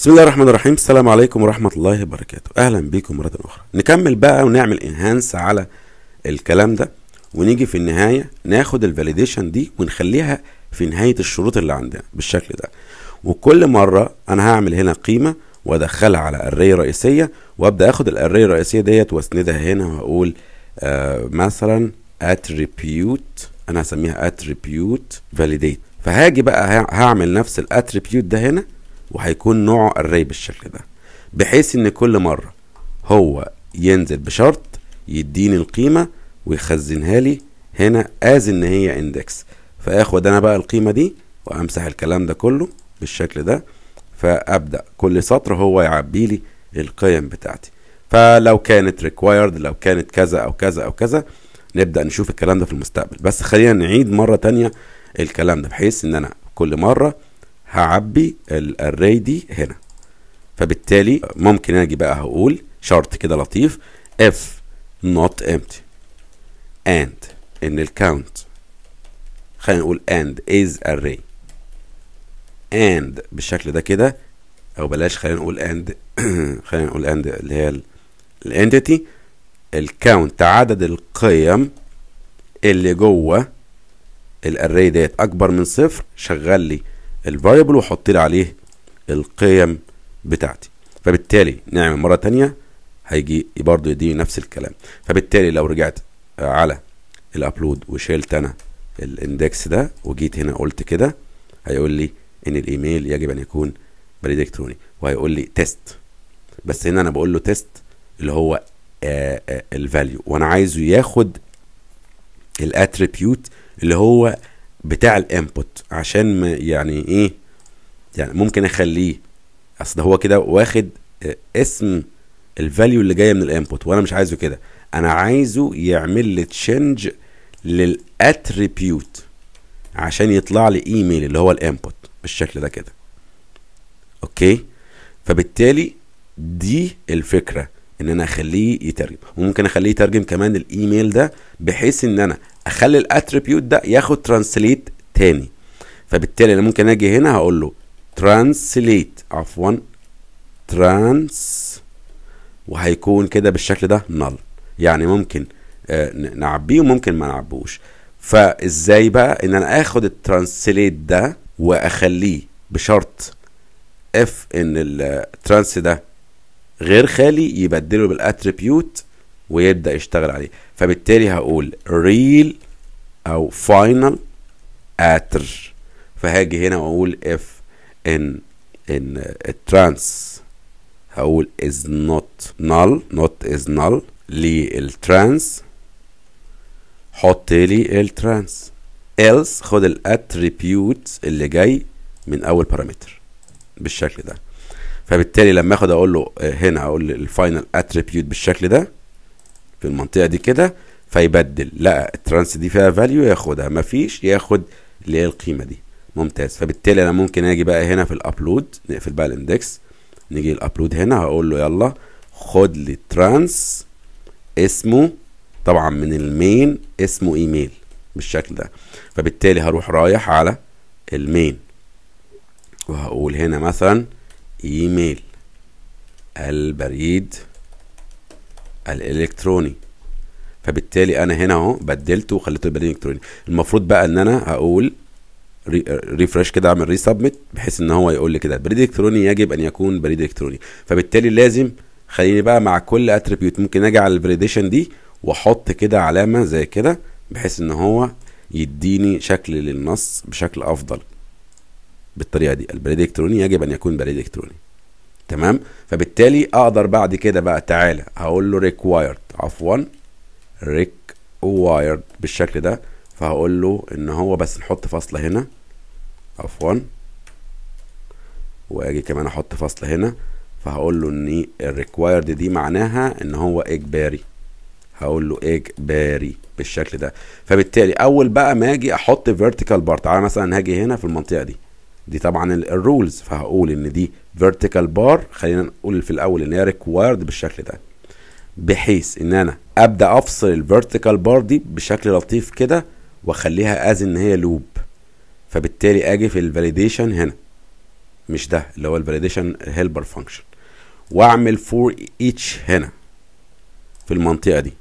بسم الله الرحمن الرحيم السلام عليكم ورحمة الله وبركاته أهلا بيكم مرة أخرى نكمل بقى ونعمل انهانس على الكلام ده ونيجي في النهاية ناخد الفاليديشن دي ونخليها في نهاية الشروط اللي عندنا بالشكل ده وكل مرة أنا هعمل هنا قيمة وادخلها على الري رئيسية وابدأ اخد الأريه الرئيسية ديت واسندها هنا وأقول آه مثلا attribute انا هسميها attribute validate فهاجي بقى هعمل نفس الاتريبيوت ده هنا وهيكون نوعه أري بالشكل ده بحيث ان كل مرة هو ينزل بشرط يديني القيمة ويخزنها لي هنا از ان هي اندكس فاخد انا بقى القيمة دي وامسح الكلام ده كله بالشكل ده فابدا كل سطر هو يعبي لي القيم بتاعتي فلو كانت ريكوايرد لو كانت كذا او كذا او كذا نبدا نشوف الكلام ده في المستقبل بس خلينا نعيد مره تانية الكلام ده بحيث ان انا كل مره هعبي الاري دي هنا فبالتالي ممكن اجي بقى هقول شرط كده لطيف if not empty and ان الكاونت خلينا نقول and is array and بالشكل ده كده او بلاش خلينا نقول and خلينا نقول and اللي هي الانتيتي الكاونت عدد القيم اللي جوه الاري ديت اكبر من صفر شغل لي الفاريبل واحط لي عليه القيم بتاعتي فبالتالي نعمل مره ثانيه هيجي برضه يديني نفس الكلام فبالتالي لو رجعت على الابلود وشلت انا الاندكس ده وجيت هنا قلت كده هيقول لي ان الايميل يجب ان يكون بريد الكتروني وهيقول لي تيست بس هنا انا بقول له تيست اللي هو آه، آه، الفاليو وانا عايزه ياخد الاتريبيوت اللي هو بتاع الانبوت عشان يعني ايه يعني ممكن اخليه اصل هو كده واخد آه، اسم الفاليو اللي جايه من الانبوت وانا مش عايزه كده انا عايزه يعمل لي تشينج للاتريبيوت عشان يطلع لي ايميل اللي هو الانبوت بالشكل ده كده اوكي فبالتالي دي الفكره ان انا اخليه يترجم وممكن اخليه يترجم كمان الايميل ده بحيث ان انا اخلي الاتريبيوت ده ياخد ترانسليت تاني فبالتالي انا ممكن اجي هنا هقول له ترانسليت عفوا ترانس وهيكون كده بالشكل ده نل يعني ممكن آه، نعبيه وممكن ما نعبوش فازاي بقى ان انا اخد الترانسليت ده واخليه بشرط اف ان الترانس ده غير خالي يبدله بالاتريبيوت ويبدا يشتغل عليه فبالتالي هقول real او final اتر فهاجي هنا واقول if ان ان الترانس هقول is not null not is null للترانس حط لي الترانس else خد الاتريبيوت اللي جاي من اول بارامتر بالشكل ده فبالتالي لما اخد اقول له آه، هنا اقول الفاينل اتريبيوت بالشكل ده في المنطقه دي كده فيبدل لا الترانس دي فيها فاليو ياخدها مفيش ياخد اللي هي القيمه دي ممتاز فبالتالي انا ممكن اجي بقى هنا في الابلود نقفل بقى الاندكس نيجي الابلود هنا هقول له يلا خد لي ترانس اسمه طبعا من المين اسمه ايميل بالشكل ده فبالتالي هروح رايح على المين وهقول هنا مثلا ايميل البريد الالكتروني فبالتالي انا هنا اهو بدلته وخليته البريد الالكتروني المفروض بقى ان انا هقول ريفرش كده اعمل ريسبمت بحيث ان هو يقول لي كده البريد الالكتروني يجب ان يكون بريد الكتروني فبالتالي لازم خليني بقى مع كل اتريبيوت ممكن اجي على الفاليديشن دي واحط كده علامه زي كده بحيث ان هو يديني شكل للنص بشكل افضل بالطريقه دي البريد الالكتروني يجب ان يكون بريد الكتروني تمام فبالتالي اقدر بعد كده بقى تعالى هقول له ريكوايرد عفوا ريكوايرد بالشكل ده فهقول له ان هو بس نحط فاصله هنا عفوا واجي كمان احط فاصله هنا فهقول له ان الريكوايرد دي معناها ان هو اجباري هقول له اجباري بالشكل ده فبالتالي اول بقى ما اجي احط فيرتيكال بارت تعالى مثلا هاجي هنا في المنطقه دي دي طبعا الرولز فهقول ان دي فيرتيكال بار خلينا نقول في الاول ان هي ريكوايرد بالشكل ده بحيث ان انا ابدا افصل الفيرتيكال بار دي بشكل لطيف كده واخليها از ان هي لوب فبالتالي اجي في الفاليديشن هنا مش ده اللي هو الفاليديشن هيلبر فانكشن واعمل فور اتش هنا في المنطقه دي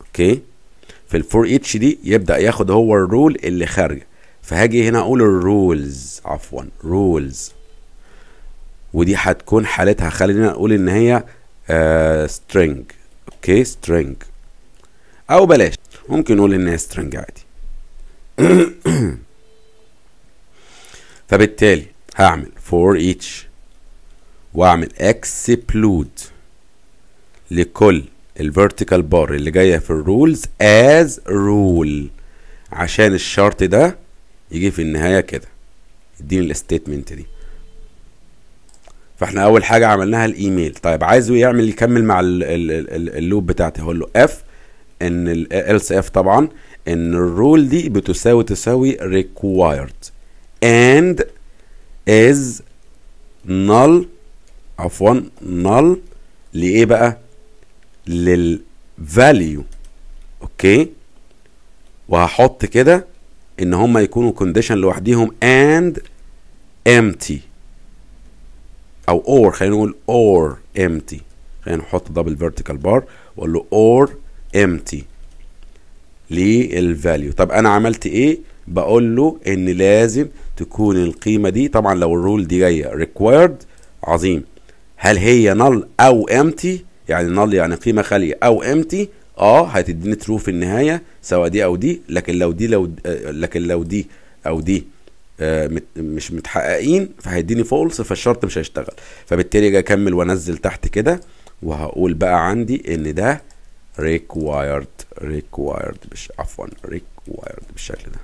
اوكي في الفور اتش دي يبدا ياخد هو الرول اللي خارجه فهاجي هنا اقول الرولز عفوا رولز ودي هتكون حالتها خلينا نقول ان هي سترينج اوكي سترينج او بلاش ممكن نقول ان هي سترينج عادي فبالتالي هعمل for each واعمل اكسبلود لكل الفيرتيكال بار اللي جايه في الرولز از rule عشان الشرط ده يجي في النهايه كده اديني الاستيتمنت دي فاحنا اول حاجه عملناها الايميل طيب عايزه يعمل يكمل مع اللوب بتاعتي هقول له اف ان الالس اف طبعا ان الرول دي بتساوي تساوي required and is null عفوا null لايه بقى للفاليو اوكي وهحط كده ان هم يكونوا كونديشن لوحديهم and empty او اور خلينا نقول اور empty خلينا نحط دبل فيرتيكال بار واقول له اور empty للفاليو طب انا عملت ايه بقول له ان لازم تكون القيمه دي طبعا لو الرول دي جايه ريكوايرد عظيم هل هي نل او امتي يعني نل يعني قيمه خاليه او امتي اه هتديني ترو في النهايه سواء دي او دي لكن لو دي لو آه، لكن لو دي او دي آه، مش متحققين فهيديني فولس فالشرط مش هيشتغل فبالتالي اجي اكمل وانزل تحت كده وهقول بقى عندي ان ده ريكوايرد ريكوايرد مش عفوا ريكوايرد بالشكل ده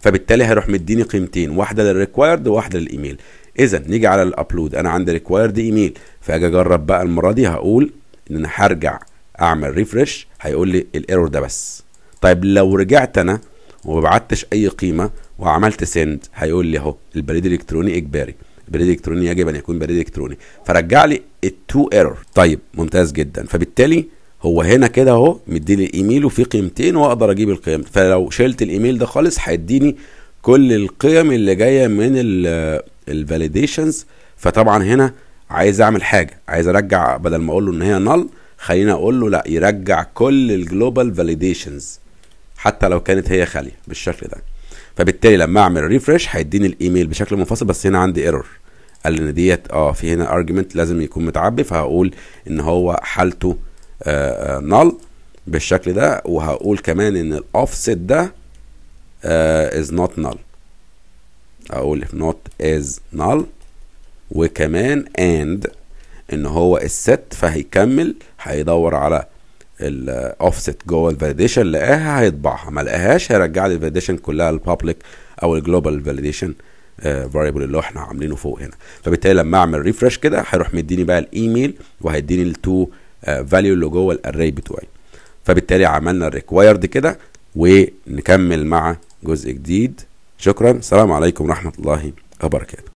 فبالتالي هيروح مديني قيمتين واحده للريكوايرد وواحده للايميل اذا نيجي على الابلود انا عندي ريكوايرد ايميل فاجي اجرب بقى المره دي هقول ان انا هرجع اعمل ريفرش هيقول لي الايرور ده بس طيب لو رجعت انا وما بعتش اي قيمه وعملت سند هيقول لي اهو البريد الالكتروني اجباري البريد الالكتروني يجب ان يكون بريد الكتروني فرجع لي التو ايرور طيب ممتاز جدا فبالتالي هو هنا كده اهو مديني الايميل وفيه قيمتين واقدر اجيب القيم فلو شلت الايميل ده خالص هيديني كل القيم اللي جايه من الفاليديشنز فطبعا هنا عايز اعمل حاجه عايز ارجع بدل ما اقول له ان هي نل خلينا اقول له لا يرجع كل الجلوبال فاليديشنز حتى لو كانت هي خاليه بالشكل ده فبالتالي لما اعمل ريفرش هيديني الايميل بشكل منفصل بس هنا عندي ايرور قال ان ديت اه في هنا ارجيومنت لازم يكون متعبي فهقول ان هو حالته نال آه، آه، بالشكل ده وهقول كمان ان الاوفست ده از آه، نوت نال اقول نوت از is وكمان اند ان هو الست فهيكمل هيدور على الاوفست جوه الفاليديشن لقاها هيطبعها ما لقاهاش هيرجع لي الفاليديشن كلها للبابليك او الجلوبال فاليديشن فاريبل اللي احنا عاملينه فوق هنا فبالتالي لما اعمل ريفرش كده هيروح مديني بقى الايميل وهيديني التو فاليو آه، اللي جوه الاري بتوعي فبالتالي عملنا الريكوايرد كده ونكمل مع جزء جديد شكرا السلام عليكم ورحمه الله وبركاته